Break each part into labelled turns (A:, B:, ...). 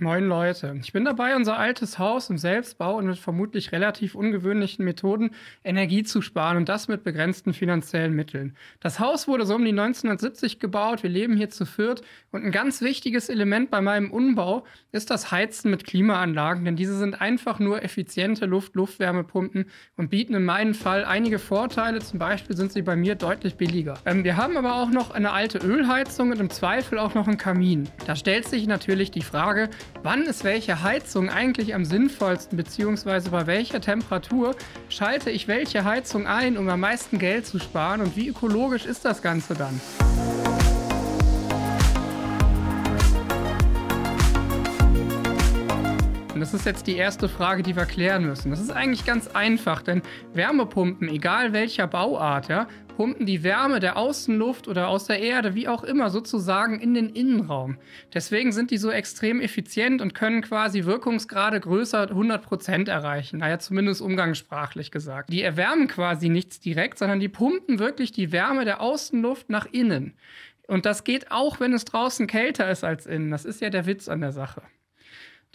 A: Moin Leute. Ich bin dabei, unser altes Haus im Selbstbau und mit vermutlich relativ ungewöhnlichen Methoden Energie zu sparen und das mit begrenzten finanziellen Mitteln. Das Haus wurde so um die 1970 gebaut, wir leben hier zu viert und ein ganz wichtiges Element bei meinem Umbau ist das Heizen mit Klimaanlagen, denn diese sind einfach nur effiziente Luft-Luftwärmepumpen und bieten in meinem Fall einige Vorteile, zum Beispiel sind sie bei mir deutlich billiger. Ähm, wir haben aber auch noch eine alte Ölheizung und im Zweifel auch noch einen Kamin. Da stellt sich natürlich die Frage, Wann ist welche Heizung eigentlich am sinnvollsten, bzw. bei welcher Temperatur schalte ich welche Heizung ein, um am meisten Geld zu sparen und wie ökologisch ist das Ganze dann? Und das ist jetzt die erste Frage, die wir klären müssen. Das ist eigentlich ganz einfach, denn Wärmepumpen, egal welcher Bauart, ja, pumpen die Wärme der Außenluft oder aus der Erde, wie auch immer, sozusagen in den Innenraum. Deswegen sind die so extrem effizient und können quasi Wirkungsgrade größer 100% Prozent erreichen. Naja, zumindest umgangssprachlich gesagt. Die erwärmen quasi nichts direkt, sondern die pumpen wirklich die Wärme der Außenluft nach innen. Und das geht auch, wenn es draußen kälter ist als innen. Das ist ja der Witz an der Sache.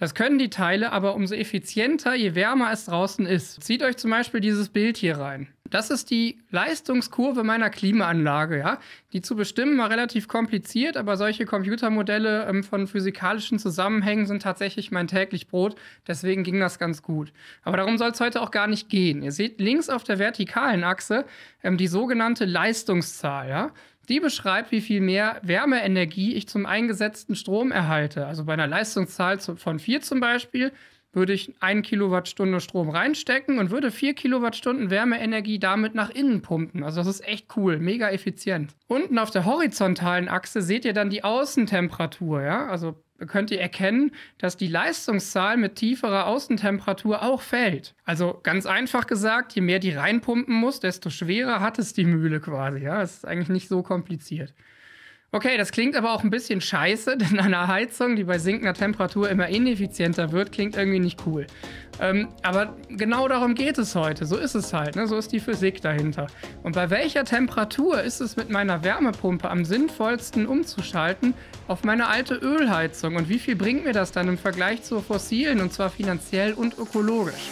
A: Das können die Teile aber umso effizienter, je wärmer es draußen ist. Zieht euch zum Beispiel dieses Bild hier rein. Das ist die Leistungskurve meiner Klimaanlage, ja. Die zu bestimmen war relativ kompliziert, aber solche Computermodelle ähm, von physikalischen Zusammenhängen sind tatsächlich mein täglich Brot. Deswegen ging das ganz gut. Aber darum soll es heute auch gar nicht gehen. Ihr seht links auf der vertikalen Achse ähm, die sogenannte Leistungszahl, ja. Die beschreibt, wie viel mehr Wärmeenergie ich zum eingesetzten Strom erhalte. Also bei einer Leistungszahl von 4 zum Beispiel würde ich 1 Kilowattstunde Strom reinstecken und würde 4 Kilowattstunden Wärmeenergie damit nach innen pumpen. Also das ist echt cool, mega effizient. Unten auf der horizontalen Achse seht ihr dann die Außentemperatur, ja? Also könnt ihr erkennen, dass die Leistungszahl mit tieferer Außentemperatur auch fällt. Also ganz einfach gesagt, je mehr die reinpumpen muss, desto schwerer hat es die Mühle quasi. Ja, es ist eigentlich nicht so kompliziert. Okay, das klingt aber auch ein bisschen scheiße, denn eine Heizung, die bei sinkender Temperatur immer ineffizienter wird, klingt irgendwie nicht cool. Ähm, aber genau darum geht es heute. So ist es halt, ne? so ist die Physik dahinter. Und bei welcher Temperatur ist es mit meiner Wärmepumpe am sinnvollsten umzuschalten auf meine alte Ölheizung? Und wie viel bringt mir das dann im Vergleich zur fossilen, und zwar finanziell und ökologisch?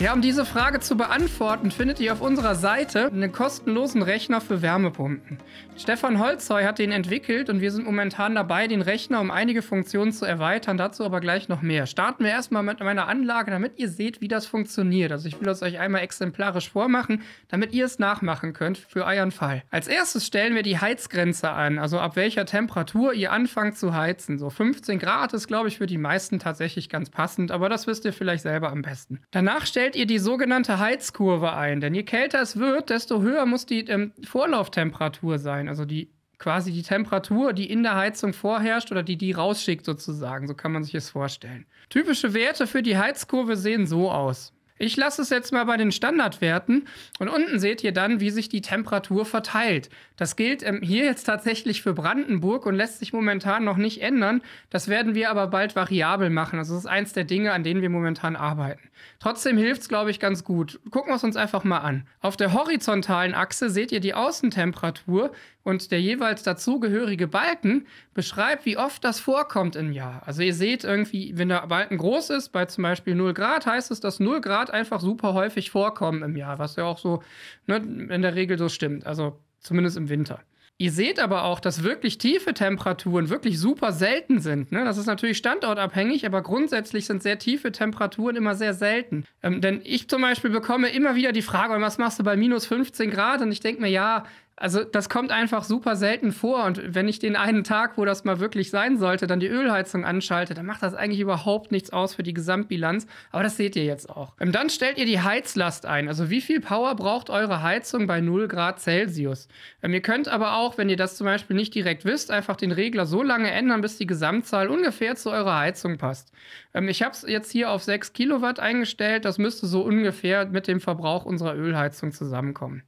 A: Ja, um diese Frage zu beantworten, findet ihr auf unserer Seite einen kostenlosen Rechner für Wärmepumpen. Stefan Holzheu hat den entwickelt und wir sind momentan dabei, den Rechner um einige Funktionen zu erweitern, dazu aber gleich noch mehr. Starten wir erstmal mit meiner Anlage, damit ihr seht, wie das funktioniert. Also ich will das euch einmal exemplarisch vormachen, damit ihr es nachmachen könnt für euren Fall. Als erstes stellen wir die Heizgrenze an, also ab welcher Temperatur ihr anfangt zu heizen. So 15 Grad ist, glaube ich, für die meisten tatsächlich ganz passend, aber das wisst ihr vielleicht selber am besten. Danach stellen stellt ihr die sogenannte Heizkurve ein. Denn je kälter es wird, desto höher muss die ähm, Vorlauftemperatur sein. Also die quasi die Temperatur, die in der Heizung vorherrscht oder die die rausschickt sozusagen. So kann man sich das vorstellen. Typische Werte für die Heizkurve sehen so aus. Ich lasse es jetzt mal bei den Standardwerten und unten seht ihr dann, wie sich die Temperatur verteilt. Das gilt ähm, hier jetzt tatsächlich für Brandenburg und lässt sich momentan noch nicht ändern. Das werden wir aber bald variabel machen. Also das ist eins der Dinge, an denen wir momentan arbeiten. Trotzdem hilft es, glaube ich, ganz gut. Gucken wir es uns einfach mal an. Auf der horizontalen Achse seht ihr die Außentemperatur, und der jeweils dazugehörige Balken beschreibt, wie oft das vorkommt im Jahr. Also ihr seht irgendwie, wenn der Balken groß ist, bei zum Beispiel 0 Grad, heißt es, dass 0 Grad einfach super häufig vorkommen im Jahr, was ja auch so ne, in der Regel so stimmt, also zumindest im Winter. Ihr seht aber auch, dass wirklich tiefe Temperaturen wirklich super selten sind. Ne? Das ist natürlich standortabhängig, aber grundsätzlich sind sehr tiefe Temperaturen immer sehr selten. Ähm, denn ich zum Beispiel bekomme immer wieder die Frage, was machst du bei minus 15 Grad? Und ich denke mir, ja, also das kommt einfach super selten vor. Und wenn ich den einen Tag, wo das mal wirklich sein sollte, dann die Ölheizung anschalte, dann macht das eigentlich überhaupt nichts aus für die Gesamtbilanz. Aber das seht ihr jetzt auch. Und ähm, dann stellt ihr die Heizlast ein. Also wie viel Power braucht eure Heizung bei 0 Grad Celsius? Ähm, ihr könnt aber auch, wenn ihr das zum Beispiel nicht direkt wisst, einfach den Regler so lange ändern, bis die Gesamtzahl ungefähr zu eurer Heizung passt. Ähm, ich habe es jetzt hier auf 6 Kilowatt eingestellt. Das müsste so ungefähr mit dem Verbrauch unserer Ölheizung zusammenkommen.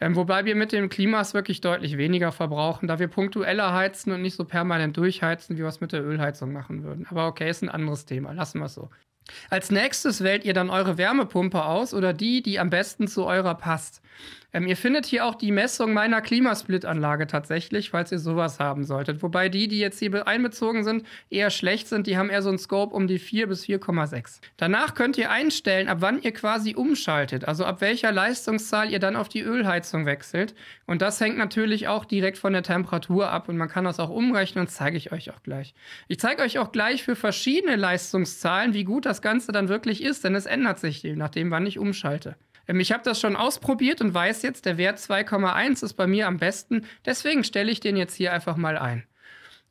A: Ähm, wobei wir mit dem Klimas wirklich deutlich weniger verbrauchen, da wir punktueller heizen und nicht so permanent durchheizen, wie wir es mit der Ölheizung machen würden. Aber okay, ist ein anderes Thema. Lassen wir es so. Als nächstes wählt ihr dann eure Wärmepumpe aus oder die, die am besten zu eurer passt. Ähm, ihr findet hier auch die Messung meiner Klimasplit-Anlage tatsächlich, falls ihr sowas haben solltet. Wobei die, die jetzt hier einbezogen sind, eher schlecht sind. Die haben eher so einen Scope um die 4 bis 4,6. Danach könnt ihr einstellen, ab wann ihr quasi umschaltet. Also ab welcher Leistungszahl ihr dann auf die Ölheizung wechselt. Und das hängt natürlich auch direkt von der Temperatur ab. Und man kann das auch umrechnen und zeige ich euch auch gleich. Ich zeige euch auch gleich für verschiedene Leistungszahlen, wie gut das Ganze dann wirklich ist. Denn es ändert sich je nachdem, wann ich umschalte. Ähm, ich habe das schon ausprobiert und weiß jetzt, der Wert 2,1 ist bei mir am besten. Deswegen stelle ich den jetzt hier einfach mal ein.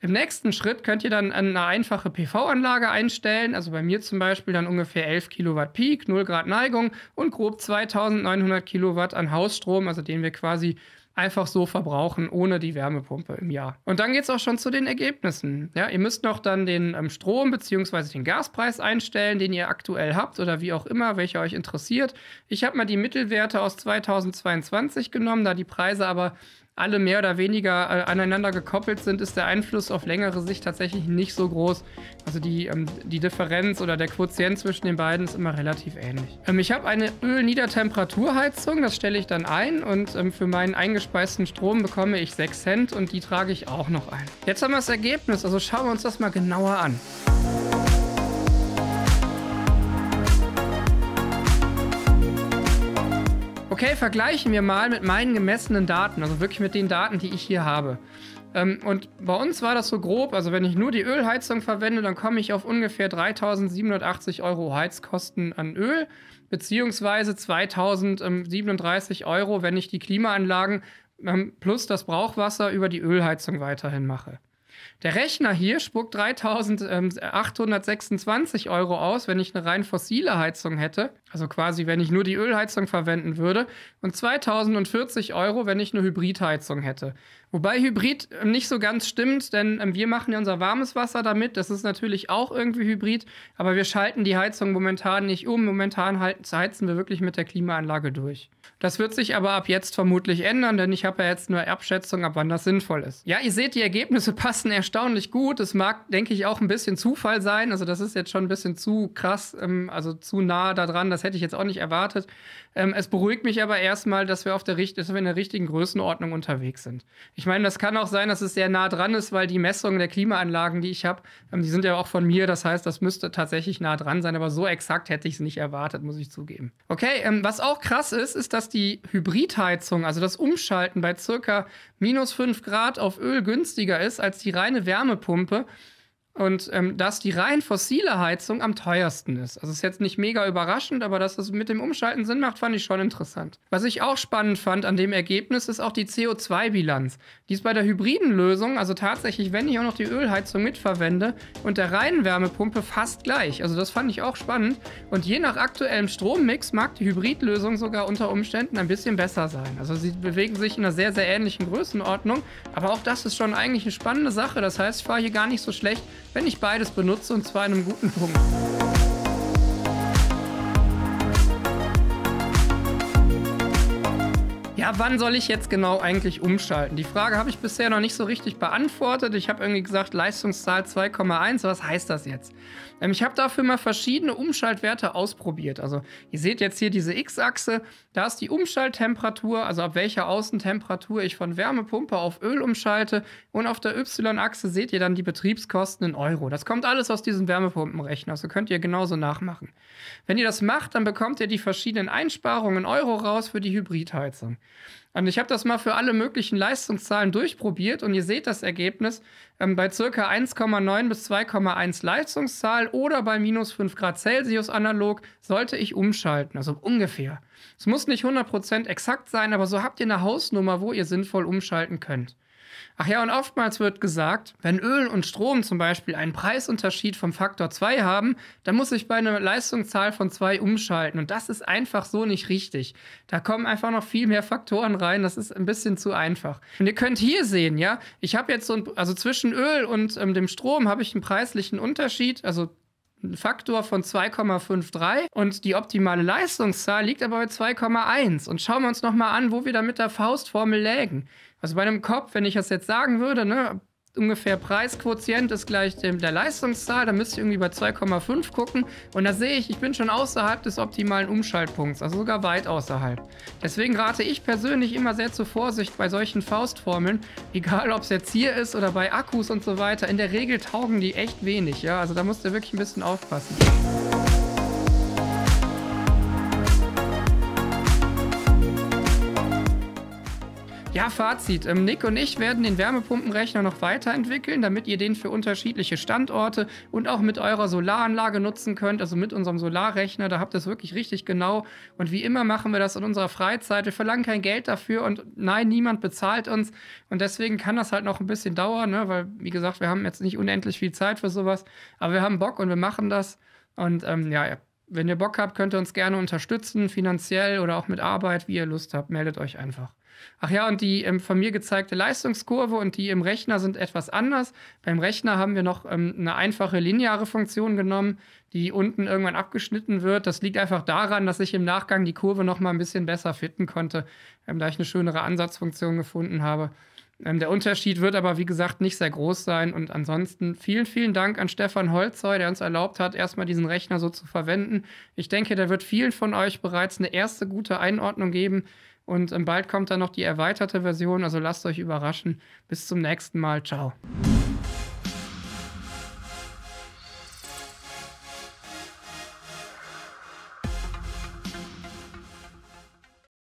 A: Im nächsten Schritt könnt ihr dann eine einfache PV-Anlage einstellen, also bei mir zum Beispiel dann ungefähr 11 Kilowatt Peak, 0 Grad Neigung und grob 2900 Kilowatt an Hausstrom, also den wir quasi einfach so verbrauchen ohne die Wärmepumpe im Jahr. Und dann geht es auch schon zu den Ergebnissen. Ja, ihr müsst noch dann den ähm, Strom bzw. den Gaspreis einstellen, den ihr aktuell habt oder wie auch immer, welcher euch interessiert. Ich habe mal die Mittelwerte aus 2022 genommen, da die Preise aber alle mehr oder weniger äh, aneinander gekoppelt sind, ist der Einfluss auf längere Sicht tatsächlich nicht so groß. Also die, ähm, die Differenz oder der Quotient zwischen den beiden ist immer relativ ähnlich. Ähm, ich habe eine Ölniedertemperaturheizung, das stelle ich dann ein und ähm, für meinen eingespeisten Strom bekomme ich 6 Cent und die trage ich auch noch ein. Jetzt haben wir das Ergebnis, also schauen wir uns das mal genauer an. Okay, vergleichen wir mal mit meinen gemessenen Daten, also wirklich mit den Daten, die ich hier habe. Ähm, und bei uns war das so grob, also wenn ich nur die Ölheizung verwende, dann komme ich auf ungefähr 3.780 Euro Heizkosten an Öl, beziehungsweise 2.037 Euro, wenn ich die Klimaanlagen ähm, plus das Brauchwasser über die Ölheizung weiterhin mache. Der Rechner hier spuckt 3826 Euro aus, wenn ich eine rein fossile Heizung hätte, also quasi wenn ich nur die Ölheizung verwenden würde, und 2040 Euro, wenn ich eine Hybridheizung hätte. Wobei Hybrid äh, nicht so ganz stimmt, denn ähm, wir machen ja unser warmes Wasser damit. Das ist natürlich auch irgendwie Hybrid, aber wir schalten die Heizung momentan nicht um. Momentan heizen wir wirklich mit der Klimaanlage durch. Das wird sich aber ab jetzt vermutlich ändern, denn ich habe ja jetzt nur Abschätzung, ab wann das sinnvoll ist. Ja, ihr seht, die Ergebnisse passen erstaunlich gut. Es mag, denke ich, auch ein bisschen Zufall sein. Also das ist jetzt schon ein bisschen zu krass, ähm, also zu nah daran. Das hätte ich jetzt auch nicht erwartet. Ähm, es beruhigt mich aber erstmal, dass wir auf der, dass wir in der richtigen Größenordnung unterwegs sind. Ich meine, das kann auch sein, dass es sehr nah dran ist, weil die Messungen der Klimaanlagen, die ich habe, ähm, die sind ja auch von mir. Das heißt, das müsste tatsächlich nah dran sein, aber so exakt hätte ich es nicht erwartet, muss ich zugeben. Okay, ähm, was auch krass ist, ist, dass die Hybridheizung, also das Umschalten bei circa minus 5 Grad auf Öl günstiger ist als die reine Wärmepumpe. Und ähm, dass die rein fossile Heizung am teuersten ist. Also ist jetzt nicht mega überraschend, aber dass das mit dem Umschalten Sinn macht, fand ich schon interessant. Was ich auch spannend fand an dem Ergebnis, ist auch die CO2-Bilanz. Die ist bei der hybriden Lösung, also tatsächlich, wenn ich auch noch die Ölheizung mitverwende, und der reinen Wärmepumpe fast gleich. Also das fand ich auch spannend. Und je nach aktuellem Strommix mag die Hybridlösung sogar unter Umständen ein bisschen besser sein. Also sie bewegen sich in einer sehr, sehr ähnlichen Größenordnung. Aber auch das ist schon eigentlich eine spannende Sache. Das heißt, ich fahre hier gar nicht so schlecht wenn ich beides benutze und zwar in einem guten Punkt. ab wann soll ich jetzt genau eigentlich umschalten? Die Frage habe ich bisher noch nicht so richtig beantwortet. Ich habe irgendwie gesagt, Leistungszahl 2,1. Was heißt das jetzt? Ähm, ich habe dafür mal verschiedene Umschaltwerte ausprobiert. Also ihr seht jetzt hier diese X-Achse. Da ist die Umschalttemperatur, also ab welcher Außentemperatur ich von Wärmepumpe auf Öl umschalte. Und auf der Y-Achse seht ihr dann die Betriebskosten in Euro. Das kommt alles aus diesem Wärmepumpenrechner. Also könnt ihr genauso nachmachen. Wenn ihr das macht, dann bekommt ihr die verschiedenen Einsparungen in Euro raus für die Hybridheizung. Und ich habe das mal für alle möglichen Leistungszahlen durchprobiert und ihr seht das Ergebnis ähm, bei circa 1,9 bis 2,1 Leistungszahl oder bei minus 5 Grad Celsius analog sollte ich umschalten, also ungefähr. Es muss nicht 100% exakt sein, aber so habt ihr eine Hausnummer, wo ihr sinnvoll umschalten könnt. Ach ja, und oftmals wird gesagt, wenn Öl und Strom zum Beispiel einen Preisunterschied vom Faktor 2 haben, dann muss ich bei einer Leistungszahl von 2 umschalten. Und das ist einfach so nicht richtig. Da kommen einfach noch viel mehr Faktoren rein. Das ist ein bisschen zu einfach. Und ihr könnt hier sehen, ja, ich habe jetzt so ein, also zwischen Öl und ähm, dem Strom habe ich einen preislichen Unterschied, also einen Faktor von 2,53 und die optimale Leistungszahl liegt aber bei 2,1. Und schauen wir uns nochmal an, wo wir da mit der Faustformel lägen. Also bei einem Kopf, wenn ich das jetzt sagen würde, ne, ungefähr Preisquotient ist gleich dem, der Leistungszahl, da müsste ich irgendwie bei 2,5 gucken und da sehe ich, ich bin schon außerhalb des optimalen Umschaltpunkts, also sogar weit außerhalb. Deswegen rate ich persönlich immer sehr zur Vorsicht bei solchen Faustformeln, egal ob es jetzt hier ist oder bei Akkus und so weiter, in der Regel taugen die echt wenig, ja, also da musst du wirklich ein bisschen aufpassen. Ja, Fazit. Ähm, Nick und ich werden den Wärmepumpenrechner noch weiterentwickeln, damit ihr den für unterschiedliche Standorte und auch mit eurer Solaranlage nutzen könnt, also mit unserem Solarrechner. Da habt ihr es wirklich richtig genau. Und wie immer machen wir das in unserer Freizeit. Wir verlangen kein Geld dafür und nein, niemand bezahlt uns. Und deswegen kann das halt noch ein bisschen dauern, ne? weil, wie gesagt, wir haben jetzt nicht unendlich viel Zeit für sowas. Aber wir haben Bock und wir machen das. Und ähm, ja, wenn ihr Bock habt, könnt ihr uns gerne unterstützen, finanziell oder auch mit Arbeit, wie ihr Lust habt. Meldet euch einfach. Ach ja, und die ähm, von mir gezeigte Leistungskurve und die im Rechner sind etwas anders. Beim Rechner haben wir noch ähm, eine einfache lineare Funktion genommen, die unten irgendwann abgeschnitten wird. Das liegt einfach daran, dass ich im Nachgang die Kurve noch mal ein bisschen besser fitten konnte, ähm, da ich eine schönere Ansatzfunktion gefunden habe. Ähm, der Unterschied wird aber, wie gesagt, nicht sehr groß sein. Und ansonsten vielen, vielen Dank an Stefan Holzoy, der uns erlaubt hat, erstmal diesen Rechner so zu verwenden. Ich denke, der wird vielen von euch bereits eine erste gute Einordnung geben und ähm, bald kommt dann noch die erweiterte Version. Also lasst euch überraschen. Bis zum nächsten Mal. Ciao.